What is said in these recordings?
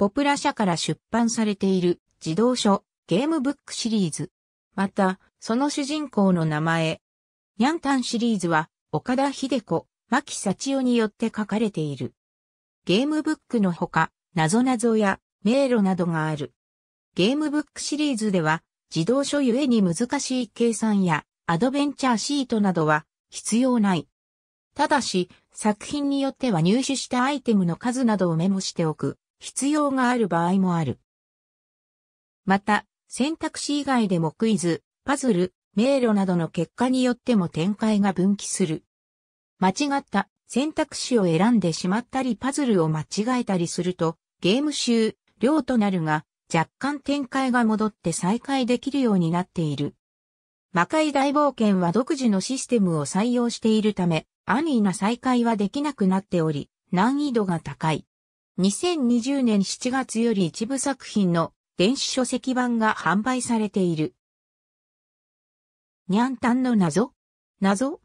ポプラ社から出版されている児童書ゲームブックシリーズ。また、その主人公の名前、ニャンタンシリーズは、岡田秀子、牧幸代によって書かれている。ゲームブックのほか、謎々や迷路などがある。ゲームブックシリーズでは、自動書ゆえに難しい計算やアドベンチャーシートなどは必要ない。ただし、作品によっては入手したアイテムの数などをメモしておく必要がある場合もある。また、選択肢以外でもクイズ、パズル、迷路などの結果によっても展開が分岐する。間違った選択肢を選んでしまったりパズルを間違えたりすると、ゲーム終量となるが、若干展開が戻って再開できるようになっている。魔界大冒険は独自のシステムを採用しているため、安易な再開はできなくなっており、難易度が高い。2020年7月より一部作品の電子書籍版が販売されている。にゃんたんの謎謎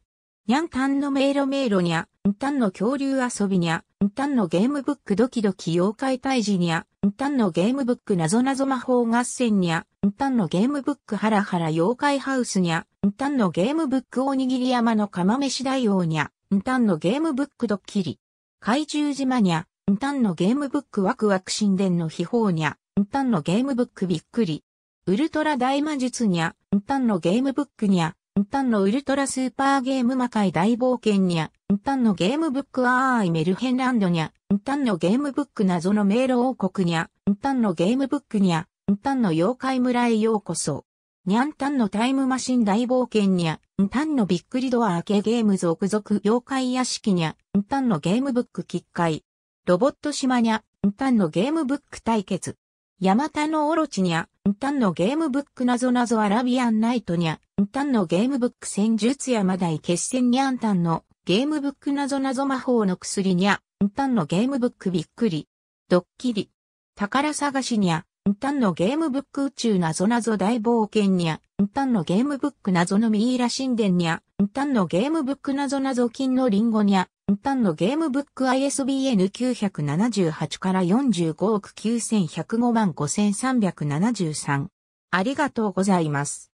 にゃんたんの迷路迷路にゃ、んたんの恐竜遊びにゃ、んたんのゲームブックドキドキ妖怪退治にゃ、んたんのゲームブックなぞなぞ魔法合戦にゃ、んたんのゲームブックハラハラ妖怪ハウスにゃ、んたんのゲームブックおにぎり山の釜飯大王にゃ、んたんのゲームブックドッキリ。怪獣島にゃ、んたんのゲームブックワクワク神殿の秘宝にゃ、んたんのゲームブックびっくり。ウルトラ大魔術にゃ、んたんのゲームブックにゃ、んたんのウルトラスーパーゲーム魔界大冒険にゃ、んたんのゲームブックアーイメルヘンランドにゃ、んたんのゲームブック謎の迷路王国にゃ、んたんのゲームブックにゃ、んたんの妖怪村へようこそ。にゃんたんのタイムマシン大冒険にゃ、んたんのびっくりドア開けゲーム続々妖怪屋敷にゃ、んたんのゲームブックきっかい。ロボット島にゃ、んたんのゲームブック対決。ヤマタのオロチにゃ、んたんのゲームブックなぞなぞアラビアンナイトにゃ、んたんのゲームブック戦術山大決戦にゃんたんのゲームブックなぞなぞ魔法の薬にゃ、んたんのゲームブックびっくり。ドッキリ。宝探しにゃ、んたんのゲームブック宇宙なぞなぞ大冒険にゃ、んたんのゲームブックなぞのミイラ神殿にゃ、んたんのゲームブックなぞなぞ金のリンゴにゃ、んたんのゲームブック ISBN978 から45億9105万5373。ありがとうございます。